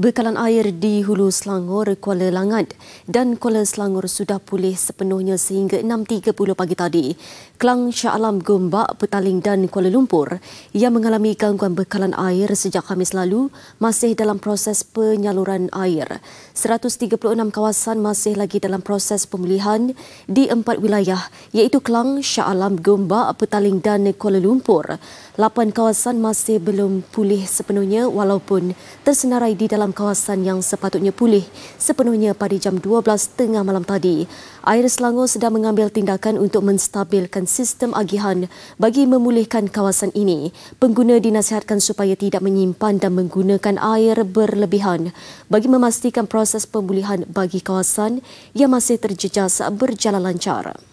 bekalan air di Hulu Selangor, Kuala Langat dan Kuala Selangor sudah pulih sepenuhnya sehingga 6.30 pagi tadi. Kelang Shah Alam Gombak, Petaling dan Kuala Lumpur yang mengalami gangguan bekalan air sejak Khamis lalu masih dalam proses penyaluran air. 136 kawasan masih lagi dalam proses pemulihan di empat wilayah iaitu Kelang, Shah Alam Gombak, Petaling dan Kuala Lumpur. 8 kawasan masih belum pulih sepenuhnya walaupun tersenarai di dalam dalam kawasan yang sepatutnya pulih sepenuhnya pada jam 12.30 malam tadi. Air Selangor sedang mengambil tindakan untuk menstabilkan sistem agihan bagi memulihkan kawasan ini. Pengguna dinasihatkan supaya tidak menyimpan dan menggunakan air berlebihan bagi memastikan proses pemulihan bagi kawasan yang masih terjejas berjalan lancar.